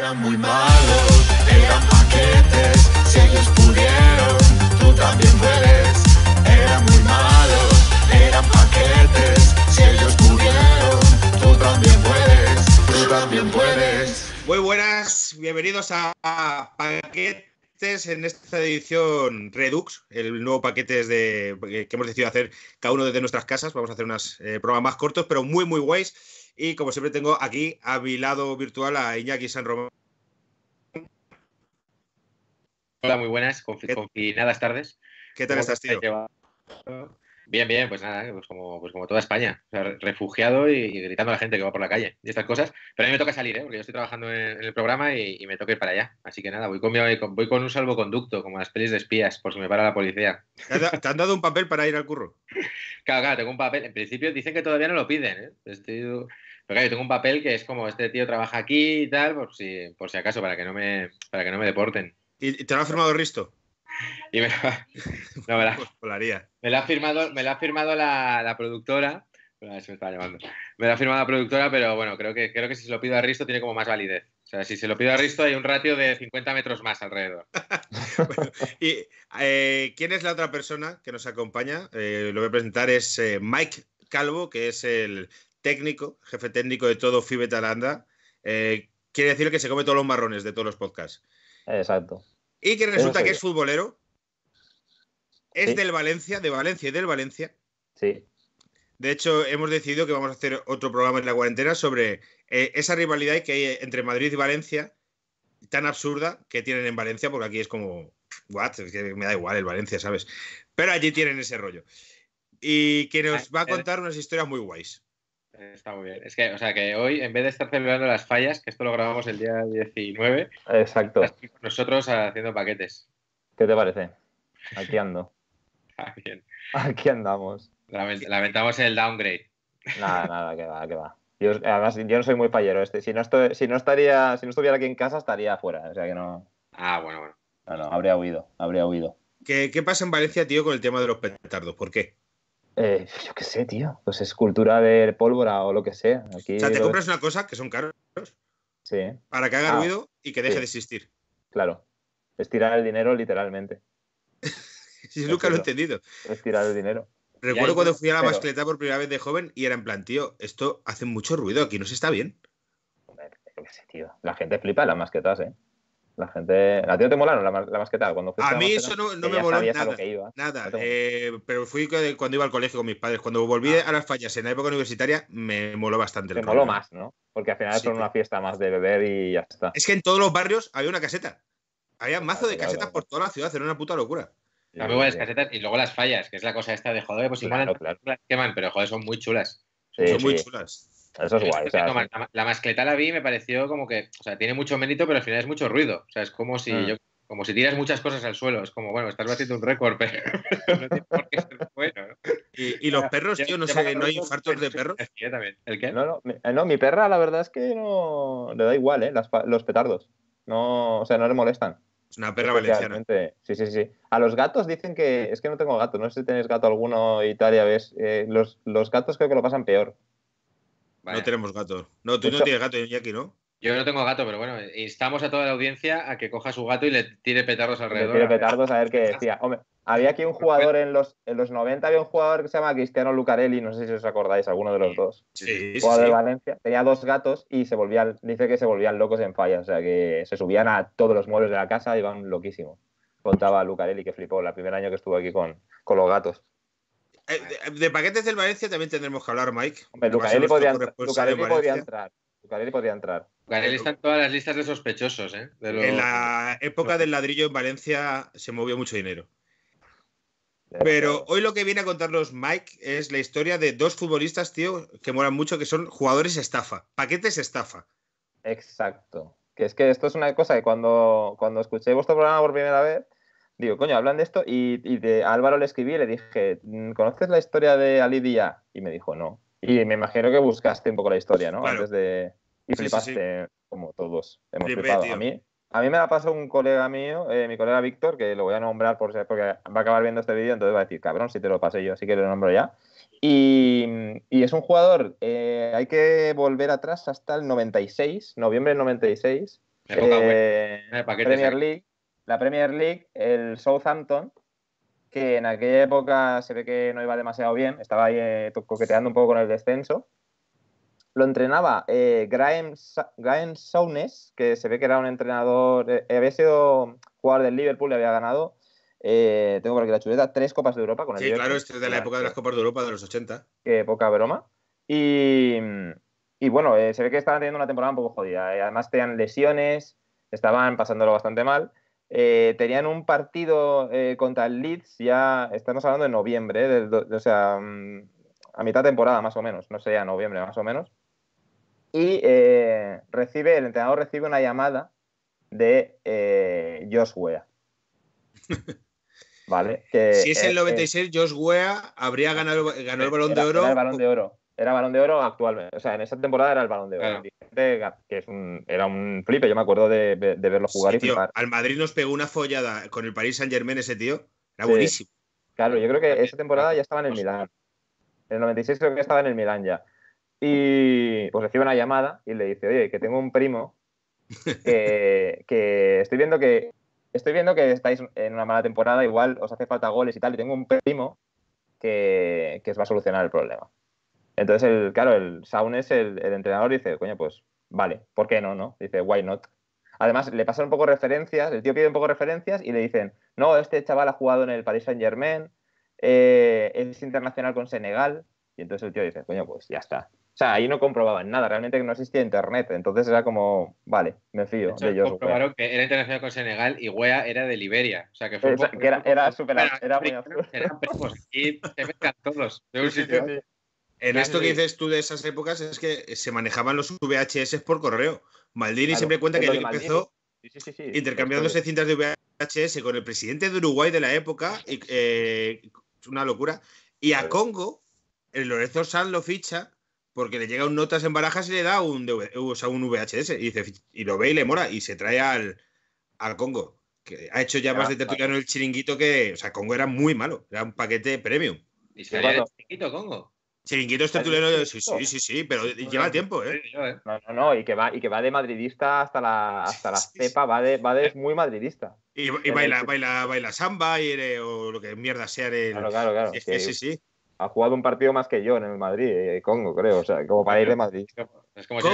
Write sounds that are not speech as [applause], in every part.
Eran muy malos, eran paquetes, si ellos pudieron, tú también puedes. Eran muy malos, eran paquetes, si ellos pudieron, tú también puedes, tú también puedes. Muy buenas, bienvenidos a, Paquetes en esta edición Redux, el nuevo paquetes de, que hemos decidido hacer cada uno desde nuestras casas. Vamos a hacer unos eh, programas programas cortos, pero muy, muy guays y como siempre tengo aquí a mi lado virtual a Iñaki San Román. Hola, muy buenas, confinadas tardes. ¿Qué tal estás, tío? Bien, bien, pues nada, pues pues como, toda España, refugiado y, gritando a la gente que va por la calle y estas cosas. Pero a mí me toca salir, ¿eh? porque yo estoy trabajando en, el programa y, me toca ir para allá. Así que nada, voy con, voy con un salvoconducto, como las pelis de espías, por si me para la policía. ¿Te han dado un papel para ir al curro? [laughs] Claro, claro, tengo un papel. En principio dicen que todavía no lo piden. ¿eh? Pero claro, yo tengo un papel que es como este tío trabaja aquí y tal, por si, por si acaso, para que no me, para que no me deporten. ¿Y te lo ha firmado Risto? Y me lo, no, me, la, pues lo ha firmado, me lo ha firmado la, productora. me estaba llamando. Me lo ha firmado la productora, pero bueno, creo que, creo que si se lo pido a Risto tiene como más validez. O sea, si se lo pido a Risto hay un ratio de 50 metros más alrededor. [laughs] [laughs] y eh, quién es la otra persona que nos acompaña, eh, lo voy a presentar, es eh, Mike Calvo, que es el técnico, jefe técnico de todo FIBE Talanda. quiere decir que se come todos los marrones de todos los podcasts. Exacto. Y que resulta que es futbolero. Es del Valencia, de Valencia y del Valencia. Sí. De hecho, hemos decidido que vamos a hacer otro programa en la cuarentena sobre esa rivalidad que hay entre Madrid y Valencia tan absurda que tienen en Valencia, porque aquí es como, what, es que me da igual el Valencia, ¿sabes? Pero allí tienen ese rollo. Y que ah, nos va a eh, contar unas historias muy guays. Está muy bien. Es que, o sea, que hoy, en vez de estar celebrando las fallas, que esto lo grabamos el día 19, Exacto. nosotros haciendo paquetes. ¿Qué te parece? Aquí ando. [laughs] Ah, aquí andamos. Lamentamos el downgrade. Nada, nada, que va, que va. Yo, no soy muy payero. Este, si, no estaría, si no estuviera aquí en casa, estaría afuera. O sea que no. Ah, bueno, bueno. habría huido, habría huido. ¿Qué, pasa en Valencia, tío, con el tema de los petardos? ¿Por qué? Eh, yo qué sé, tío. Pues es cultura de pólvora o lo que sea. Aquí o sea, te compras una cosa que son caros. Sí. Para que haga ah, ruido y que deje de existir. Claro. Es tirar el dinero literalmente. si [laughs] nunca lo he entendido. Es tirar el dinero. Recuerdo cuando fui a la basqueta por primera vez de joven y era en plan, tío, esto hace mucho ruido, aquí no se está bien. La gente flipa las masquetas, ¿eh? La gente. ¿A ti no te molaron la, la masqueta? Cuando a mí eso no, me moló nada. nada. Eh, pero fui cuando iba al colegio con mis padres. Cuando volví ah. a las fallas en la época universitaria, me moló bastante. Me moló más, ¿no? Porque al final es una fiesta más de beber y ya está. Es que en todos los barrios había una caseta. Había mazo de casetas por toda la ciudad. Era una puta locura. Eh, y luego las fallas, que es la cosa esta de joder, pues igual queman, pero joder, son muy chulas. son muy chulas. Eso es guay. la, masqueta la vi me pareció como que, o sea, tiene mucho mérito, pero al final es mucho ruido. O sea, es como si mm. como si tiras muchas cosas al suelo. Es como, bueno, estás batiendo un récord, [laughs] pero no tiene por qué ser bueno. Y, los perros, tío, no sé, ¿no hay infartos de perros? ¿El No, no, mi, eh, no, mi perra, la verdad es que no le da igual, ¿eh? los petardos. No, o sea, no le molestan. Es una perra valenciana. Sí, sí, sí. A los gatos dicen que. Es que no tengo gato, no sé si tenéis gato alguno y ves. Eh, los, gatos creo que lo pasan peor. No tenemos gato. No, tú no tienes gato, Jackie, ¿no? Yo no tengo gato, pero bueno, instamos a toda la audiencia a que coja su gato y le tire petardos alrededor. Le tire petardos a ver qué decía. Hombre, había aquí un jugador en los, 90, había un jugador que se llama Cristiano Lucarelli, no sé si os acordáis, alguno de los dos. Sí, sí jugador de Valencia. Tenía dos gatos y se volvían, dice que se volvían locos en falla, o sea que se subían a todos los muebles de la casa y iban loquísimo Contaba Lucarelli que flipó el primer año que estuvo aquí con, con los gatos. Eh, de, paquetes del Valencia también tendremos que hablar, Mike. Lucarelli, podría, entrar. Lucarelli está en todas las listas de sospechosos. ¿eh? En la época del ladrillo en Valencia se movió mucho dinero. Pero hoy lo que viene a contarnos Mike es la historia de dos futbolistas, tío, que moran mucho, que son jugadores estafa, paquetes estafa. Exacto. Que es que esto es una cosa que cuando, cuando escuché vuestro programa por primera vez, digo, coño, hablan de esto. Y, de Álvaro le escribí y le dije, ¿conoces la historia de Alidia? Y me dijo, no. Y me imagino que buscaste un poco la historia, ¿no? de. Y flipaste, como todos. Hemos flipado. A mí, a mí me la pasó un colega mío, eh, mi colega Víctor, que lo voy a nombrar por porque va a acabar viendo este vídeo, entonces va a decir, cabrón, si te lo pasé yo, así que lo nombro ya. Y, es un jugador, eh, hay que volver atrás hasta el 96, noviembre del 96, eh, eh Premier League, la Premier League, el Southampton, que en aquella época se ve que no iba demasiado bien, estaba ahí coqueteando un poco con el descenso. Lo entrenaba eh, Graham, Saunes, que se ve que era un entrenador, eh, había sido jugador del Liverpool, y había ganado, eh, tengo por aquí la chuleta, tres Copas de Europa con el Sí, claro, esto es de la época de las Copas de Europa de los 80. Qué poca broma. Y, bueno, eh, se ve que estaban teniendo una temporada un poco jodida. además tenían lesiones, estaban pasándolo bastante mal. tenían un partido contra el Leeds, ya estamos hablando de noviembre, o sea, mm, a mitad temporada más o menos, no sé, ya noviembre más o menos y eh, recibe, el entrenador recibe una llamada de eh, Josh [laughs] ¿Vale? si es el 96, eh, Josh habría ganado, ganó el balón de oro. Era el balón de oro. Era balón de oro actualmente. O sea, en esa temporada era el balón de oro. Que era un flipe. Yo me acuerdo de, verlo jugar Al Madrid nos pegó una follada con el Paris Saint Germain ese tío. Era buenísimo. Claro, yo creo que esa temporada ya estaba en el Milán. En el 96 creo que estaba en el Milán ya y pues recibe una llamada y le dice, oye, que tengo un primo [laughs] que, estoy viendo que estoy viendo que estáis en una mala temporada, igual os hace falta goles y tal, y tengo un primo que, os va a solucionar el problema. Entonces, el, claro, el Saunes, el, el entrenador, dice, coño, pues vale, ¿por qué no? no? Dice, why not? Además, le pasan un poco referencias, el tío pide un poco referencias y le dicen, no, este chaval ha jugado en el Paris Saint Germain, eh, es internacional con Senegal, y entonces el tío dice, coño, pues ya está, sea, ahí no comprobaban nada, realmente no existía internet. Entonces era como, vale, me fío de, Comprobaron que era internacional con Senegal y Wea era de Liberia. O sea, que fue. era, súper. Era, y [laughs] se todos En esto que dices tú de esas épocas es que se manejaban los VHS por correo. Maldini siempre cuenta que él empezó intercambiándose cintas de VHS con el presidente de Uruguay de la época, y, eh, una locura. Y a Congo, el Lorenzo Sanz lo ficha porque le llega un notas en barajas y le da un, eh, o sea, un VHS y, dice, y lo ve y le mora y se trae al, Congo. Que ha hecho ya más de tertuliano el chiringuito que. O sea, Congo era muy malo, era un paquete premium. ¿Y se el chiringuito, Congo? Chiringuito es este tertuliano, sí, sí, sí, sí, pero lleva tiempo, ¿eh? ¿eh? No, no, no, y que va, y que va de madridista hasta la, hasta la [laughs] cepa, va de, va de muy madridista. Y, baila, baila, baila samba y, o lo que mierda sea. claro, claro, claro. Sí, sí, sí ha jugado un partido más que yo en el Madrid, eh, Congo, creo, o sea, como para ir de Madrid. Es como si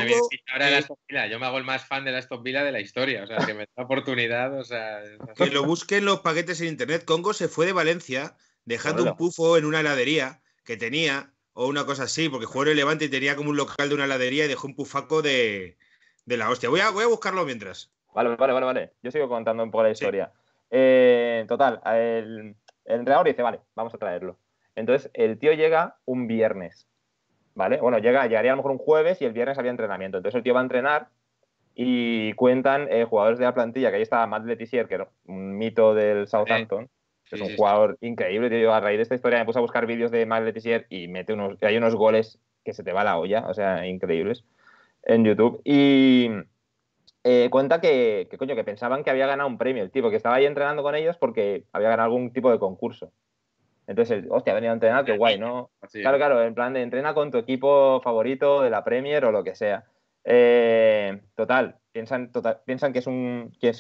ahora la Aston Villa. Yo me hago el más fan de la Aston Villa de la historia, o sea, que me da oportunidad, o sea. Que lo busquen los paquetes en internet. Congo se fue de Valencia dejando un pufo en una heladería que tenía, o una cosa así, porque jugó en el Levante y tenía como un local de una heladería y dejó un pufaco de, la hostia. Voy a, voy a buscarlo mientras. Vale, vale, vale, vale. Yo sigo contando un poco la historia. Eh, total, el, el dice, vale, vamos a traerlo. Entonces, el tío llega un viernes, ¿vale? Bueno, llega, llegaría a lo mejor un jueves y el viernes había entrenamiento. Entonces, el tío va a entrenar y cuentan eh, jugadores de la plantilla, que ahí está Matt Letizier, que era un mito del Southampton. que es un jugador increíble, a raíz de esta historia me puse a buscar vídeos de Matt Letizier y mete unos, hay unos goles que se te va la olla, o sea, increíbles, en YouTube. Y eh, cuenta que, coño, que pensaban que había ganado un premio el tipo, que estaba ahí entrenando con ellos porque había ganado algún tipo de concurso. Entonces, hostia, ha venido a entrenar, qué guay, ¿no? claro, claro, en plan de entrena con tu equipo favorito de la Premier o lo que sea. Eh, total, piensan, tota, piensan que es un. Que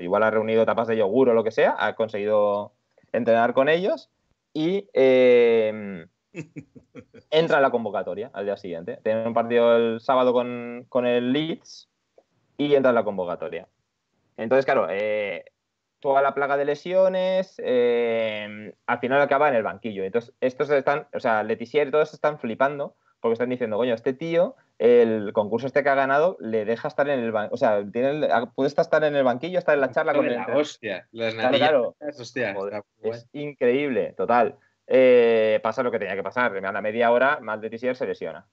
igual ha reunido tapas de yogur o lo que sea, ha conseguido entrenar con ellos y em, [laughs] entra a la convocatoria al día siguiente. Tienen un partido el sábado con, con el Leeds y entra a la convocatoria. Entonces, claro, eh, toda la plaga de lesiones, eh, al final acaba en el banquillo. Entonces, estos están, o sea, Letizier y todos están flipando porque están diciendo, coño, este tío, el concurso este que ha ganado, le deja estar en el banquillo, o sea, puede estar en el banquillo, estar en la charla con Hostia, es increíble, total. Eh, pasa lo que tenía que pasar, a la media hora, más Letizier se lesiona.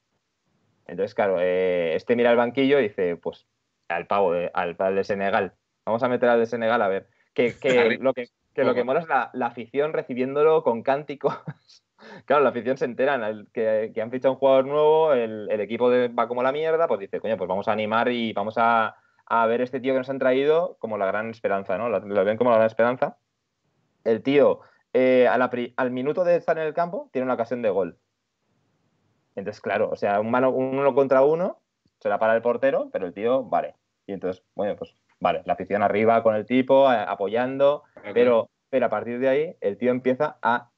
Entonces, claro, eh, este mira el banquillo y dice, pues, al pavo, al de Senegal. Vamos a meter al de Senegal a ver. [laughs] que, lo que, lo que mola es la, afición recibiéndolo con cánticos. [laughs] claro, la afición se entera que, han fichado un jugador nuevo, el, el equipo de, va como la mierda, pues dice, coño, pues vamos a animar y vamos a, a ver este tío que nos han traído como la gran esperanza, ¿no? Lo ven como la gran esperanza. El tío, eh, al minuto de estar en el campo, tiene una ocasión de gol. Entonces, claro, o sea, un mano, uno contra uno, se la para el portero, pero el tío, vale. Y entonces, bueno, pues Vale, la afición arriba con el tipo, apoyando, pero, pero a partir de ahí el tío empieza a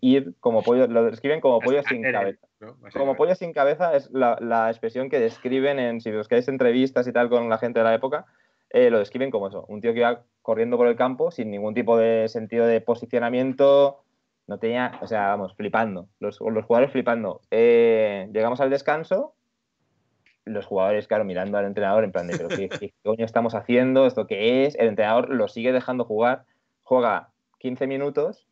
ir como pollo, lo describen como pollo sin cabeza. Como pollo sin cabeza es la, expresión que describen en, si buscáis entrevistas y tal con la gente de la época, eh, lo describen como eso, un tío que iba corriendo por el campo sin ningún tipo de sentido de posicionamiento, no tenía, o sea, vamos, flipando, los, los jugadores flipando. Eh, llegamos al descanso los jugadores, claro, mirando al entrenador en plan de, ¿pero qué, coño estamos haciendo? ¿Esto qué es? El entrenador lo sigue dejando jugar, juega 15 minutos,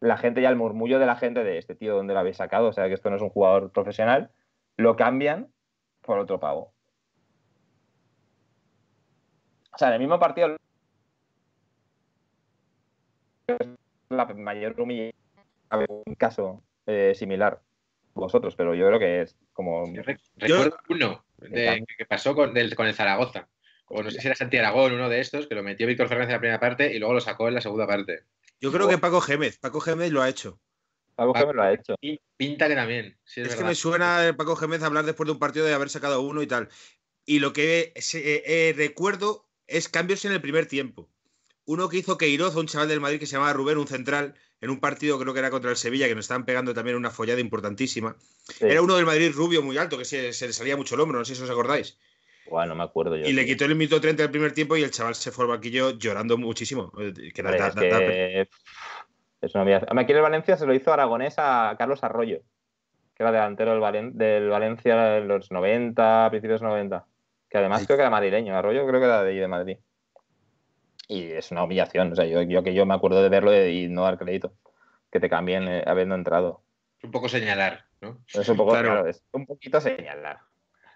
la gente ya el murmullo de la gente de este tío, ¿dónde lo habéis sacado? O sea, que esto no es un jugador profesional, lo cambian por otro pavo. O sea, en el mismo partido la mayor humillación un caso eh, similar vosotros, pero yo creo que es como. uno que pasó con, con el Zaragoza. O no sé si era Santi Aragón, uno de estos, que lo metió Víctor Fernández en la primera parte y luego lo sacó en la segunda parte. Yo creo que Paco Gémez, Paco Gémez lo ha hecho. Paco, lo ha hecho. Y pinta también. es, que me suena Paco Gémez hablar después de un partido de haber sacado uno y tal. Y lo que eh, eh, recuerdo es cambios en el primer tiempo. Uno que hizo Queiroz, un chaval del Madrid que se llamaba Rubén, un central, en un partido, creo que era contra el Sevilla, que nos estaban pegando también una follada importantísima. Era uno del Madrid rubio muy alto, que se, se, le salía mucho el hombro, no sé si os acordáis. Bueno, no me acuerdo yo. Y le quitó el minuto 30 del primer tiempo y el chaval se fue al banquillo llorando muchísimo. Que Aquí en el Valencia se lo hizo Aragonés a Carlos Arroyo, que era delantero del, del Valencia en los 90, principios 90. Que además creo que era madrileño. Arroyo creo que era de de Madrid y es una humillación. O sea, yo, que yo me acuerdo de verlo y no dar crédito. Que te cambien eh, habiendo entrado. Es Un poco señalar, ¿no? Es un poco, claro. un poquito señalar.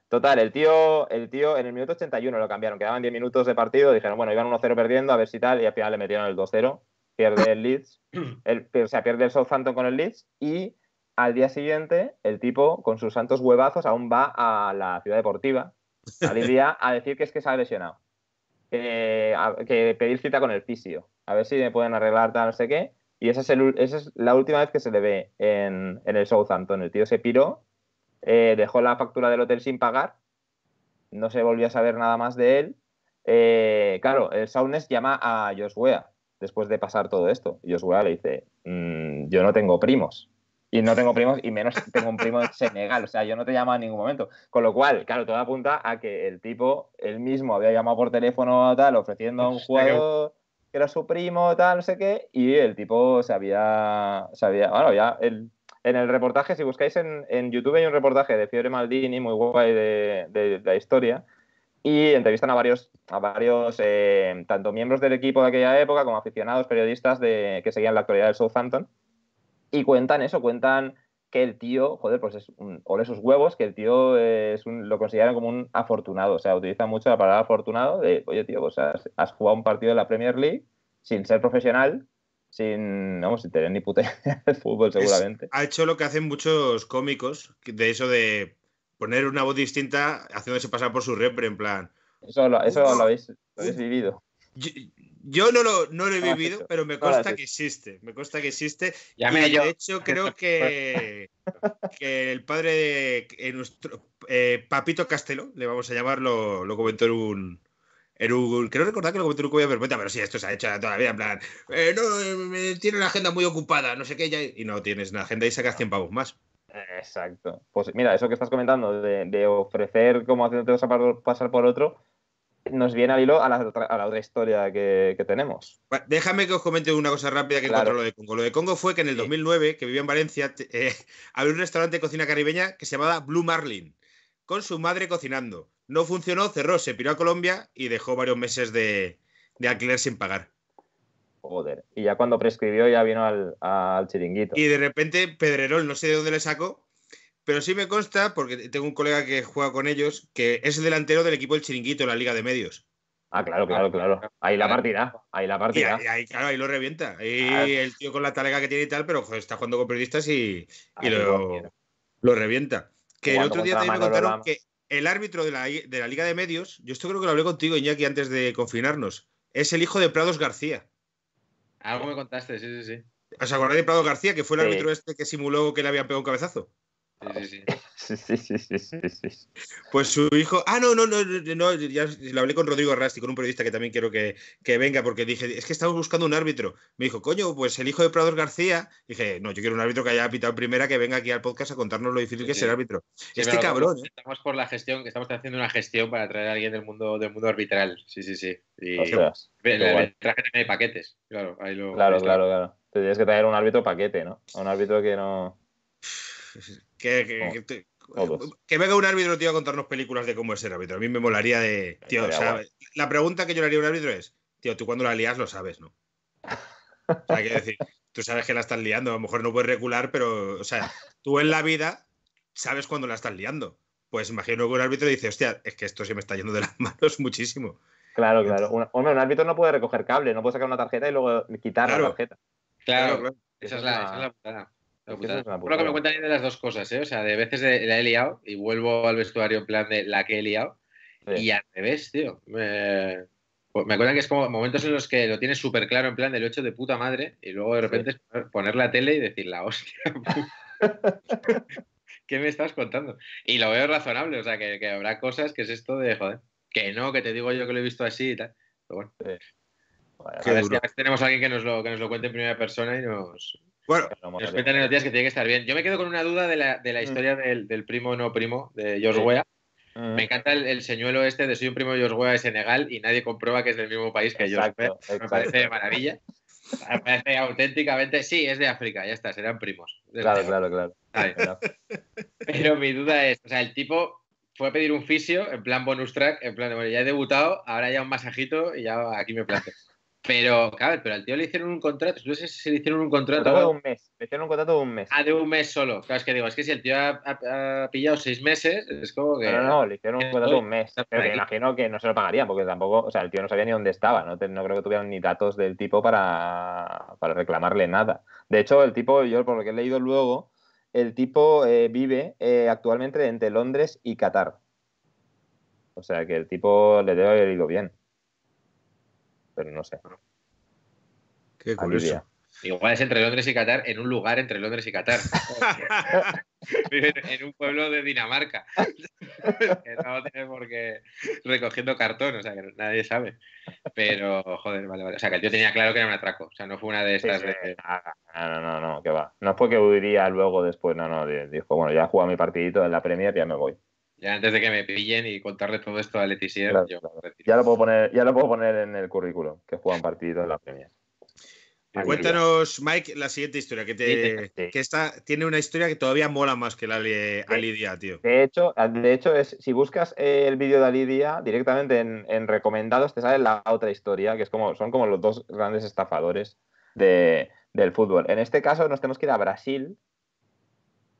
Total, el tío, el tío en el minuto 81 lo cambiaron, quedaban 10 minutos de partido, dijeron, bueno, iban 1-0 perdiendo, a ver si tal, y al final le metieron el 2-0, pierde el Leeds, [clears throat] o sea, pierde el Southampton con el Leeds, y al día siguiente el tipo, con sus santos huevazos, aún va a la ciudad deportiva, a día a decir que es que se ha lesionado. Eh, que pedir cita con el fisio, a ver si me pueden arreglar tal, no sé qué. Y esa es, la última vez que se le ve en, el Southampton. El tío se piró, eh, dejó la factura del hotel sin pagar, no se volvió a saber nada más de él. Eh, claro, el Soundness llama a Joshua después de pasar todo esto. Y le dice, mm, yo no tengo primos. Y no tengo primos, y menos [laughs] tengo un primo de Senegal. O sea, yo no te llamo en ningún momento. Con lo cual, claro, todo apunta a que el tipo, él mismo, había llamado por teléfono, tal, ofreciendo a un pues, jugador que era su primo, tal, no sé qué. Y el tipo se había. bueno, ya. El, en el reportaje, si buscáis en, en, YouTube, hay un reportaje de Fiore Maldini, muy guay de, la historia. Y entrevistan a varios, a varios eh, tanto miembros del equipo de aquella época como aficionados, periodistas de, que seguían la actualidad del Southampton y cuentan eso, cuentan que el tío, joder, pues es un, ole sus huevos, que el tío es lo consideran como un afortunado. O sea, utiliza mucho la palabra afortunado de, oye, tío, pues has, jugado un partido de la Premier League sin ser profesional, sin, sin tener ni puta [laughs] de fútbol, seguramente. ha hecho lo que hacen muchos cómicos, de eso de poner una voz distinta se pasar por su repre, en plan. Eso lo, habéis, vivido. Yo, yo no lo, he ah, vivido, pero me consta que existe. Me consta que existe. y de hecho, [laughs] creo que, que el padre de nuestro eh, Papito Castelo, le vamos a llamar, lo comentó en un, en creo recordar que lo comentó en un de pero sí, esto se ha hecho toda la vida, en plan, eh, no, eh, tiene una agenda muy ocupada, no sé qué, y no tienes una agenda y sacas 100 pavos más. Exacto. Pues mira, eso que estás comentando de, de ofrecer como haciéndote pasar por otro, nos viene al hilo a la, otra, a la otra historia que, tenemos. Déjame que os comente una cosa rápida que claro. encontró lo de Congo. Lo de Congo fue que en el 2009, que vivía en Valencia, eh, [laughs] había un restaurante de cocina caribeña que se llamaba Blue Marlin, con su madre cocinando. No funcionó, cerró, se piró a Colombia y dejó varios meses de, de alquiler sin pagar. Joder, y ya cuando prescribió ya vino al, al chiringuito. Y de repente Pedrerol, no sé de dónde le sacó, pero sí me consta, porque tengo un colega que juega con ellos, que es el delantero del equipo del Chiringuito, la Liga de Medios. Ah, claro, claro, ah, claro. Ahí la partida, ahí la partida. Y ahí, claro, ahí lo revienta. Ahí el tío con la talega que tiene y tal, pero está jugando con periodistas y, lo, revienta. Que el otro día también me contaron que el árbitro de la, Liga de Medios, yo esto creo que lo hablé contigo, Iñaki, antes de confinarnos, es el hijo de Prados García. Algo me contaste, sí, sí, sí. ¿Os acordáis de Prados García, que fue el árbitro este que simuló que le había pegado un cabezazo? Sí, [laughs] sí, sí. Pues su hijo. Ah, no, no, no, no, ya lo hablé con Rodrigo Rasti, con un periodista que también quiero que, venga, porque dije, es que estamos buscando un árbitro. Me dijo, coño, pues el hijo de Prados García. Dije, no, yo quiero un árbitro que haya pitado primera, que venga aquí al podcast a contarnos lo difícil que es el árbitro. este cabrón. ¿eh? Estamos por la gestión, que estamos haciendo una gestión para traer a alguien del mundo, del mundo arbitral. Sí, sí, sí. Y el, traje paquetes. Claro, claro, claro, Te tienes que traer un árbitro paquete, ¿no? un árbitro que no. Que, oh, que, venga un árbitro, tío, a contarnos películas de cómo es ser árbitro. A mí me molaría de. la pregunta que yo le haría a un árbitro es: Tío, tú cuando la lías lo sabes, ¿no? O sea, quiero decir, tú sabes que la estás liando. A lo mejor no puedes regular, pero, o sea, tú en la vida sabes cuando la estás liando. Pues imagino que un árbitro dice: Hostia, es que esto se me está yendo de las [laughs] manos muchísimo. Claro, claro. Un, hombre, un árbitro no puede recoger cable, no puede sacar una tarjeta y luego quitar la tarjeta. Claro, claro. Esa, es la, esa que me cuentan de las dos cosas, ¿eh? O sea, de veces la he liado y vuelvo al vestuario en plan de la que he liado. Y al revés, tío. Me... acuerdan pues que es como momentos en los que lo tienes súper claro en plan de lo hecho de puta madre y luego de repente poner la tele y decir la hostia. [laughs] [laughs] ¿Qué me estás contando? Y lo veo razonable, o sea, que, habrá cosas que es esto de, joder, que no, que te digo yo que lo he visto así y tal. Pero bueno. tenemos alguien que nos lo cuente en primera persona y nos, bueno, las noticias que tiene que estar bien. Yo me quedo con una duda de la, de la mm. historia del, del, primo no primo de George ah. Me encanta el, señuelo este de soy un primo de George de Senegal y nadie comprueba que es del mismo país que yo. Me parece maravilla. Me parece auténticamente, sí, es de África, ya está, serán primos. Claro, claro, claro, Pero mi duda es, o sea, el tipo fue a pedir un fisio en plan bonus track, en plan bueno, ya he debutado, ahora ya un masajito y ya aquí me planteo. Pero, claro, pero al tío le hicieron un contrato. No sé si le hicieron un contrato. de un mes. Le hicieron un contrato de un mes. Ah, de un mes solo. Claro, es que digo, es que si el tío ha, pillado seis meses, es como que. No, no, no le hicieron un eh, contrato de un mes. Pero imagino que no se lo pagarían, porque tampoco, o sea, el tío no sabía ni dónde estaba. No, creo que tuvieran ni datos del tipo para, para reclamarle nada. De hecho, el tipo, yo por lo que he leído luego, el tipo eh, vive eh, actualmente entre Londres y Qatar. O sea que el tipo le debe haber ido bien pero no sé. Qué curioso. Igual es entre Londres y Qatar, en un lugar entre Londres y Qatar. [laughs] en un pueblo de Dinamarca. [laughs] no recogiendo cartón, o sea, que nadie sabe. Pero, joder, vale, vale. O sea, que yo tenía claro que era un atraco. O sea, no fue una de estas ah, No, no, no, que va. No fue que huiría luego después, no, no. Dijo, bueno, ya he jugado mi partidito en la Premier, ya me voy. Ya antes de que me pillen y contarle todo esto a Leticia, yo Ya, lo puedo poner, ya lo puedo poner en el currículum, que juegan partidos en la Premier. Cuéntanos, Mike, la siguiente historia, que, te, que esta, tiene una historia que todavía mola más que la de Alidia, tío. De hecho, de hecho es, si buscas el vídeo de Alidia directamente en, recomendados, te sale la otra historia, que es como, son como los dos grandes estafadores del fútbol. En este caso nos tenemos que ir a Brasil,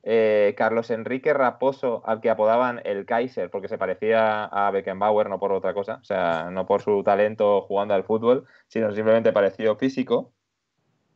eh, Carlos Enrique Raposo, al que apodaban el Kaiser, porque se parecía a Beckenbauer, no por otra cosa, o sea, no por su talento jugando al fútbol, sino simplemente parecido físico.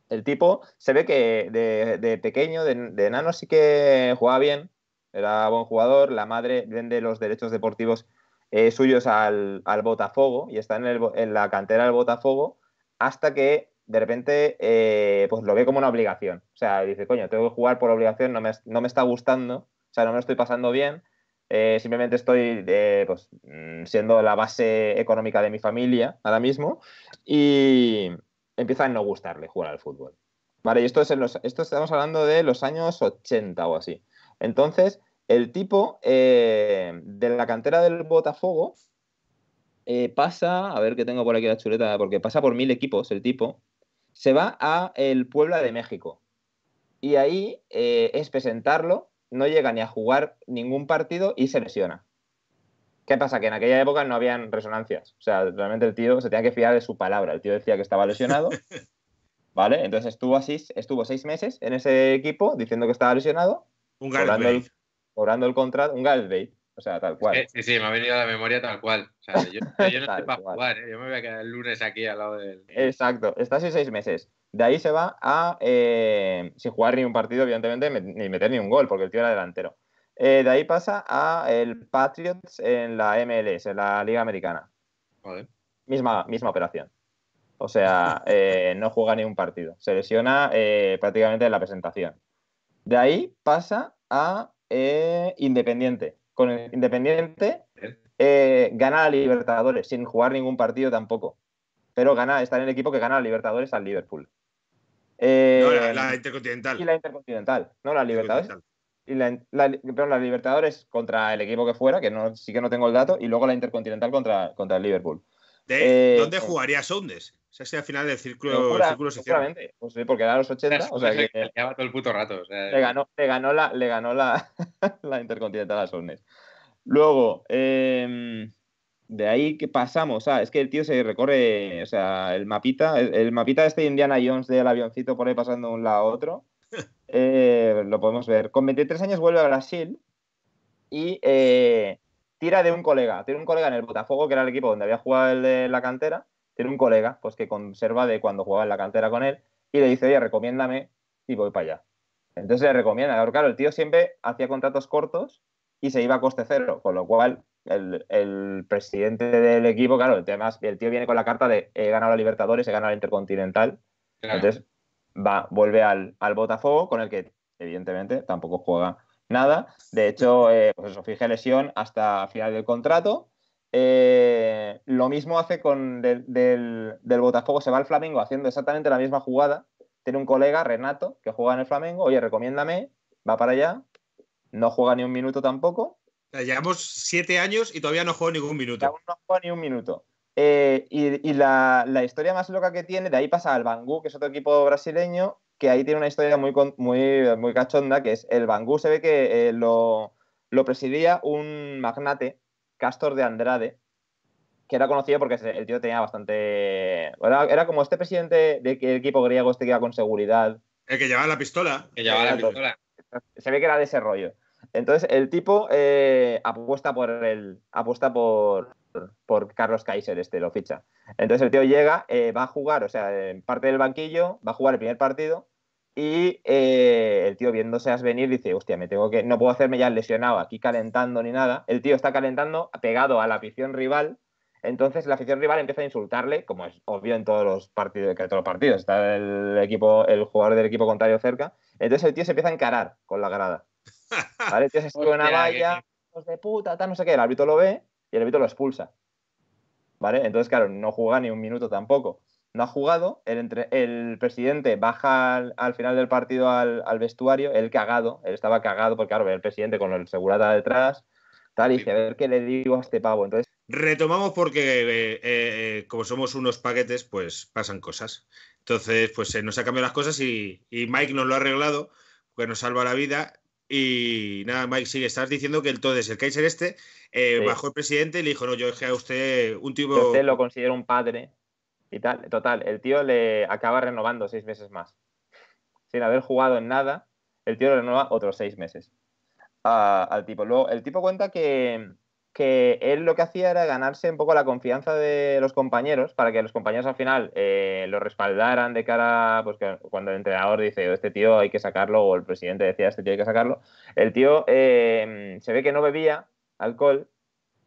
El tipo se ve que de, pequeño, de, de, enano, sí que jugaba bien, era buen jugador. La madre vende los derechos deportivos eh, suyos al, Botafogo y está en, en la cantera del Botafogo hasta que de repente eh, pues lo ve como una obligación. O sea, dice, coño, tengo que jugar por obligación, no me, no me está gustando, o sea, no me lo estoy pasando bien, eh, simplemente estoy eh, pues, mm, siendo la base económica de mi familia ahora mismo y empieza a no gustarle jugar al fútbol. Vale, y esto, es en los, esto estamos hablando de los años 80 o así. Entonces, el tipo de la cantera del Botafogo pasa, a ver que tengo por aquí la chuleta, porque pasa por mil equipos el tipo, se va a el Puebla de México. Y ahí eh, es presentarlo, no llega ni a jugar ningún partido y se lesiona. ¿Qué pasa? Que en aquella época no habían resonancias. O sea, realmente el tío se tenía que fiar de su palabra. El tío decía que estaba lesionado. [laughs] ¿Vale? Entonces estuvo así, estuvo seis meses en ese equipo diciendo que estaba lesionado. Un cobrando el, el contrato, un Gareth o sea, tal cual. sí, sí, me ha venido a la memoria tal cual. O sea, [laughs] yo, no estoy para jugar, ¿eh? yo me voy a quedar el lunes aquí al lado del. Exacto, está así seis meses. De ahí se va a, eh, sin jugar ni un partido, evidentemente, ni meter ni un gol, porque el tío era delantero. Eh, de ahí pasa a el Patriots en la MLS, en la Liga Americana. Vale. Misma, operación. O sea, no juega ni un partido. Se lesiona prácticamente en la presentación. De ahí pasa a Independiente, con Independiente, eh, gana a Libertadores sin jugar ningún partido tampoco. Pero gana, está en el equipo que gana a Libertadores al Liverpool. Eh, la, Intercontinental. Y la Intercontinental, no la Libertadores. Y perdón, la Libertadores contra el equipo que fuera, que no, sí que no tengo el dato, y luego la Intercontinental contra, contra el Liverpool. ¿De eh, dónde eh. jugaría Soundes? O sea, si al final del círculo, se cierra. Pues eh, porque era los 80. o sea, que, que todo el puto rato. le, ganó, le, ganó, la, le ganó la, [laughs] la Intercontinental a Soundes. Luego, em, de ahí que pasamos. sea, ah, es que el tío se recorre, o sea, el mapita, el, mapita este de este Indiana Jones del avioncito por ahí pasando de un lado a otro. [laughs] lo podemos ver. Con 23 años vuelve a Brasil y tira de un colega. Tiene un colega en el Botafogo, que era el equipo donde había jugado el de la cantera. Tiene un colega, pues que conserva de cuando jugaba en la cantera con él. Y le dice, oye, recomiéndame y voy para allá. Entonces le recomienda. claro, el tío siempre hacía contratos cortos y se iba a coste cero. Con lo cual, el, presidente del equipo, claro, además, el tío viene con la carta de he ganado la Libertadores, he ganado la Intercontinental. Entonces, va, vuelve al Botafogo, con el que evidentemente tampoco juega nada. De hecho, eh, pues eso, lesión hasta final del contrato. Eh, lo mismo hace con del, del, Botafogo, se va al Flamengo haciendo exactamente la misma jugada. Tiene un colega, Renato, que juega en el Flamengo, oye, recomiéndame, va para allá, no juega ni un minuto tampoco. Llevamos siete años y todavía no juega ningún minuto. no juega ni un minuto. Eh, y, la, la, historia más loca que tiene, de ahí pasa al Bangú, que es otro equipo brasileño, que ahí tiene una historia muy, muy, muy cachonda, que es el Bangú se ve que eh, lo, lo, presidía un magnate, Castor de Andrade, que era conocido porque el tío tenía bastante... Era, como este presidente del de equipo griego, este que iba con seguridad. El que llevaba la pistola. que llevaba la pistola. Se ve que era de ese rollo. Entonces el tipo eh, apuesta por el, apuesta por, por Carlos Kaiser, este lo ficha. Entonces el tío llega, eh, va a jugar, o sea, en parte del banquillo, va a jugar el primer partido y eh, el tío viéndose a venir dice, hostia, me tengo que, no puedo hacerme ya lesionado aquí calentando ni nada. El tío está calentando pegado a la afición rival. Entonces la afición rival empieza a insultarle, como es obvio en todos los partidos, que todos los partidos está el equipo, el jugador del equipo contrario cerca. Entonces el tío se empieza a encarar con la grada. [laughs] ¿Vale? tío se una valla, de puta, tal, no sé qué. El árbitro lo ve y el árbitro lo expulsa. ¿Vale? Entonces, claro, no juega ni un minuto tampoco. No ha jugado, el, entre, el presidente baja al, final del partido al, vestuario, él cagado, él estaba cagado porque, claro, el presidente con el segurata detrás, tal, y dice, a ver qué le digo a este pavo. Entonces, Retomamos porque, eh, eh, eh, como somos unos paquetes, pues pasan cosas. Entonces, pues se nos ha cambiado las cosas y, y, Mike nos lo ha arreglado, que nos salva la vida. Y nada, Mike, sigue. Estás diciendo que el, es el Kaiser este eh, bajó el presidente y le dijo: No, yo es a usted un tipo. usted lo considera un padre y tal. Total, el tío le acaba renovando seis meses más. Sin haber jugado en nada, el tío le renueva otros seis meses ah, al tipo. Luego, el tipo cuenta que que él lo que hacía era ganarse un poco la confianza de los compañeros para que los compañeros al final eh, lo respaldaran de cara, pues cuando el entrenador dice este tío hay que sacarlo o el presidente decía este tío hay que sacarlo, el tío eh, se ve que no bebía alcohol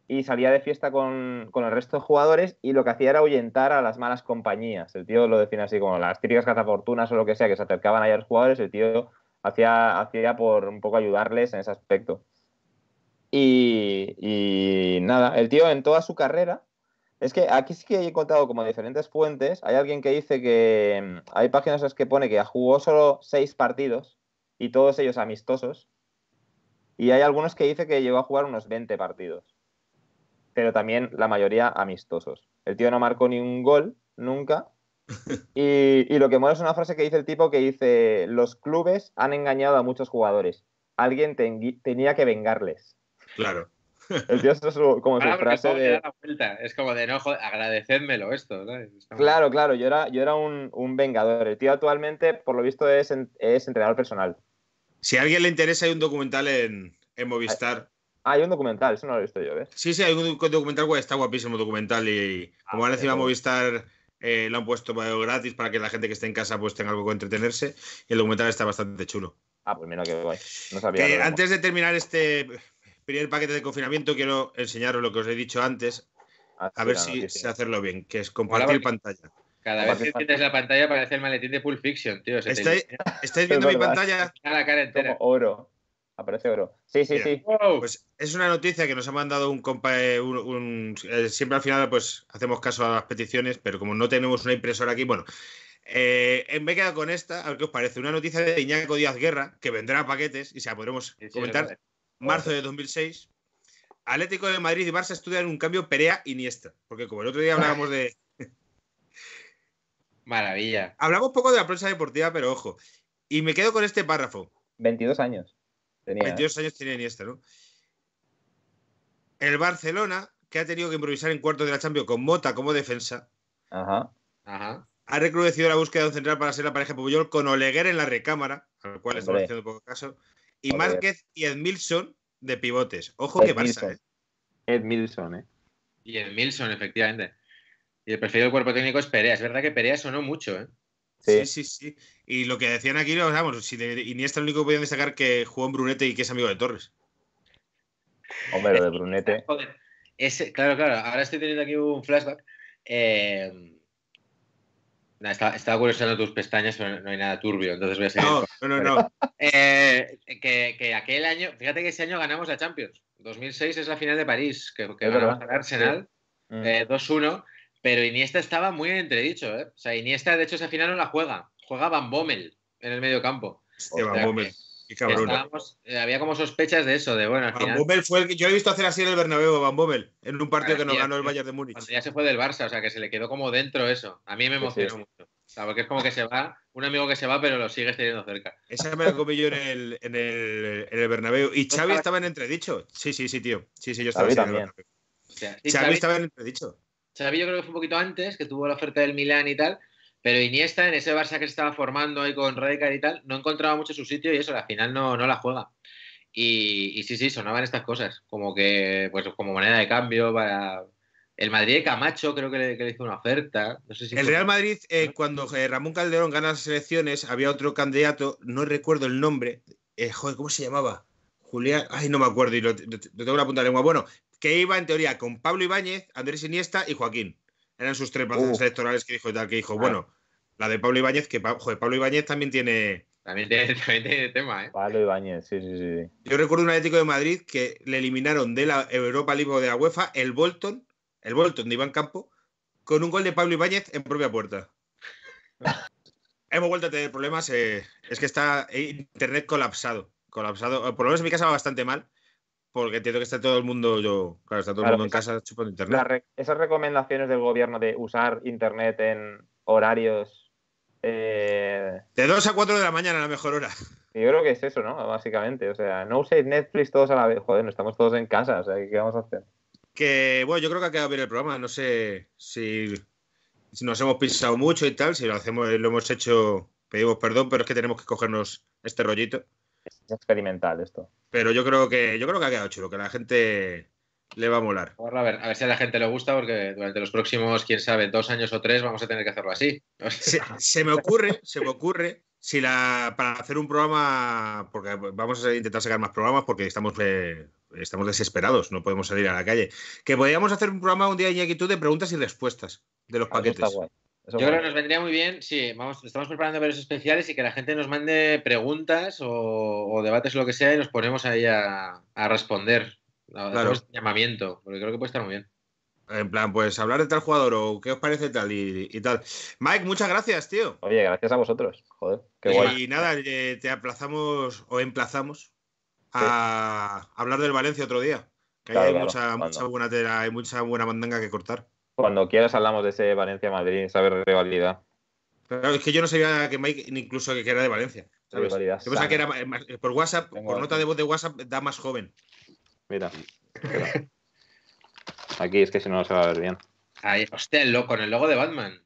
y salía de fiesta con, con, el resto de jugadores y lo que hacía era ahuyentar a las malas compañías. El tío lo define así como las típicas cazafortunas o lo que sea que se acercaban a los jugadores, el tío hacía, hacía por un poco ayudarles en ese aspecto. Y, nada, el tío en toda su carrera es que aquí sí que he contado como diferentes fuentes. Hay alguien que dice que mm, hay páginas que pone que jugó solo seis partidos y todos ellos amistosos. Y hay algunos que dice que llegó a jugar unos 20 partidos, pero también la mayoría amistosos. El tío no marcó ni un gol nunca. [laughs] Y, lo que mola es una frase que dice el tipo que dice, los clubes han engañado a muchos jugadores. Alguien tenía que vengarles. Claro. El tío es como su frase de... La es como de, enojo, esto. Claro, claro, yo era, yo era un, vengador. El tío actualmente, por lo visto, es, en, es entrenador personal. Si a alguien le interesa, hay un documental en, en Movistar. Ah, hay un documental, eso no lo he visto yo, ¿eh? Sí, sí, hay un documental, guay, está guapísimo el documental y ah, como ahora encima Movistar... Eh, lo han puesto gratis para que la gente que esté en casa pues tenga algo que entretenerse y el documental está bastante chulo. Ah, pues mira que guay. No sabía antes de terminar este primer paquete de confinamiento quiero enseñaros lo que os he dicho antes, ah, a ver si sé hacerlo bien, que es compartir pantalla. Cada vez que tienes la pantalla hacer el maletín de Full Fiction, tío. ¿Estáis, viendo mi pantalla? cara entera. oro. Aparece oro. Sí, sí, sí. Pues es una noticia que nos ha mandado un compa. Eh, eh, siempre al final, pues hacemos caso a las peticiones, pero como no tenemos una impresora aquí, bueno. En eh, me he con esta, a ver qué os parece. Una noticia de Iñaco Díaz Guerra, que vendrá paquetes y se la podremos comentar marzo de 2006. Atlético de Madrid y Barça estudian un cambio Perea-Iniesta, y porque como el otro día hablábamos de... [laughs] Maravilla. Hablamos poco de la prensa deportiva, pero ojo. Y me quedo con este párrafo. 22 años. 22 años tenía Iniesta, ¿no? El Barcelona, que ha tenido que improvisar en cuarto de la Champions con Mota como defensa, Ajá. Ajá. ha recrudecido la búsqueda de un central para ser la pareja Puyol con Oleguer en la recámara, al cual estamos haciendo poco caso, y Márquez y Edmilson de pivotes. Ojo que pasa ¿eh? Edmilson, ¿eh? Y Edmilson, efectivamente. Y el preferido del cuerpo técnico es Perea. Es verdad que Perea sonó mucho, ¿eh? Sí. sí, sí, Y lo que decían aquí, vamos, si ni Iniesta lo único que podían destacar que jugó en Brunete y que es amigo de Torres. Hombre, de Brunete. Joder. claro, claro. Ahora estoy teniendo aquí un flashback. Eh, estaba, curiosando tus pestañas, pero no hay nada turbio, entonces voy a seguir. No, no, no. Eh, que, aquel año, fíjate que ese año ganamos la Champions. 2006 es la final de París, que, que Arsenal 2-1, mm. eh, pero Iniesta estaba muy entredicho. Eh. O sea, Iniesta, de hecho, esa final no la juega, juega Van Bommel en el medio campo. Van eh, había como sospechas de eso, de bueno, al fue el que yo he visto hacer así en el Bernabéu Van en un partido que nos ganó el Bayern de Múnich. Cuando ya se fue del Barça, o sea, que se le quedó como dentro eso. A mí me emocionó mucho. porque es como que se va, un amigo que se va, pero lo sigues teniendo cerca. Esa me la comí yo en el, en el, Bernabéu. Y Xavi estaba en entredicho. Sí, sí, sí, tío. Sí, sí, yo estaba en el Xavi, Xavi, estaba en entredicho. Xavi yo creo que fue un poquito antes, que tuvo la oferta del Milán y tal, pero Iniesta, en ese Barça que se estaba formando ahí con Radical y tal, no encontraba mucho su sitio y eso, al final no, no la juega. Y, sí, sí, sonaban estas cosas, como que, pues como moneda de cambio para. El Madrid Camacho creo que le, hizo una oferta. el Real Madrid, eh, cuando eh, Ramón Calderón gana las elecciones, había otro candidato, no recuerdo el nombre, eh, joder, ¿cómo se llamaba? Julián, ay, no me acuerdo y lo, tengo en la punta de lengua. Bueno, que iba en teoría con Pablo Ibáñez, Andrés Iniesta y Joaquín. Eran sus tres pasos electorales que dijo y tal, que dijo, ah. bueno, la de Pablo Ibáñez, que joder, Pablo Ibáñez también tiene... También tiene, [laughs] tema, ¿eh? Pablo Ibáñez, sí, sí, sí. Yo recuerdo un Atlético de Madrid que le eliminaron de la Europa Libre de la UEFA el Bolton, el Bolton de Iván Campo, con un gol de Pablo Ibáñez en propia puerta. [laughs] Hemos vuelto a tener problemas. Eh, es que está eh, internet colapsado. Colapsado. Por lo menos en mi casa va bastante mal. Porque entiendo que está todo el mundo, yo, claro, está todo el mundo en casa chupando internet. esas recomendaciones del gobierno de usar internet en horarios. Eh, de 2 a 4 de la mañana, a la mejor hora. [laughs] Yo creo que es eso, ¿no? Básicamente. O sea, no uséis Netflix todos a la vez. Joder, no estamos todos en casa. O sea, ¿qué vamos a hacer? Que, bueno, yo creo que ha quedado bien el programa. No sé si, si nos hemos pisado mucho y tal. Si lo hacemos, lo hemos hecho, pedimos perdón, pero es que tenemos que cogernos este rollito. Es experimental esto. Pero yo creo que yo creo que ha quedado chulo, que a la gente le va a molar. a, ver, a ver si a la gente le gusta, porque durante los próximos, quién sabe, dos años o tres vamos a tener que hacerlo así. [laughs] Se, me ocurre, se me ocurre, si la, para hacer un programa, porque vamos a intentar sacar más programas porque estamos, estamos desesperados, no podemos salir a la calle, que podríamos hacer un programa un día, de tú de preguntas y respuestas de los paquetes. Yo creo que nos vendría muy bien, sí, vamos, estamos preparando varios especiales y que la gente nos mande preguntas o, debates o lo que sea y nos ponemos ahí a, responder. A, claro. llamamiento, porque creo que puede estar muy bien. En plan, pues hablar de tal jugador o qué os parece tal y, tal. Mike, muchas gracias, tío. Oye, gracias a vosotros. Joder, qué guay. Y nada, eh, te aplazamos o emplazamos a hablar del Valencia otro día. Que hay mucha, mucha buena tela, hay mucha buena mandanga que cortar. Cuando quieras hablamos de ese Valencia-Madrid, saber rivalidad. validad. es que yo no sabía que Mike incluso que era de Valencia. ¿sabes? Rivalidad que era eh, por WhatsApp, por nota de voz de WhatsApp, da más joven. Mira. Aquí es que si no, no se va a ver bien. Ahí, hostia, loco, con el logo de Batman.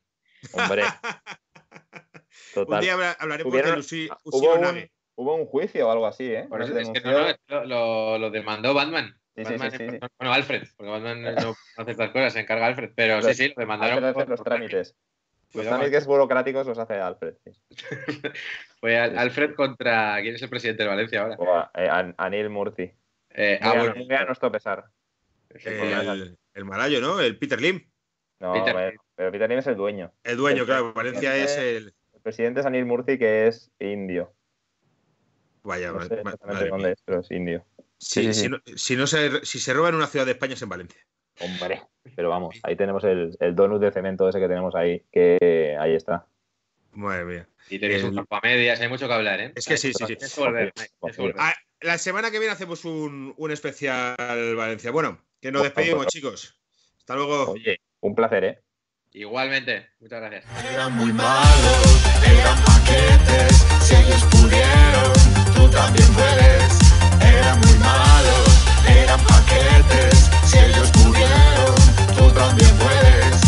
Hombre. [laughs] Total. Un día hablaremos de Lucy ah, ¿Hubo, un juicio o algo así, ¿eh? Por es que no, lo demandó Batman bueno, Alfred, porque eh. no hace estas cosas, se encarga Alfred, pero sí, sí, lo mandaron. Hacer los trámites. Los trámites burocráticos los hace Alfred. [laughs] Fue Alfred contra. ¿Quién es el presidente de Valencia ahora? Eh, Anil Murti. Eh, a, ah, bueno, no, a pesar. El, malayo, ¿no? El Peter Lim. No, pero Peter Lim es el dueño. El dueño, claro. Valencia es el. El presidente es Anil Murti, que es indio. Vaya, no sé dónde es, pero es indio. Eh, si, no, se, si se roba en una ciudad de España es en Valencia. Hombre, pero vamos, ahí tenemos el, donut de cemento ese que tenemos ahí, que ahí está. Muy bien. Y tenéis un medias, hay mucho que hablar, ¿eh? Es que sí, sí, sí. Ah, la semana que viene hacemos un, especial Valencia. Bueno, que nos despedimos, chicos. Hasta luego. Oye, un placer, ¿eh? Igualmente, muchas gracias. Eran muy malos, eran tú también puedes eran muy malos, eran paquetes. Si ellos pudieron, tú también puedes.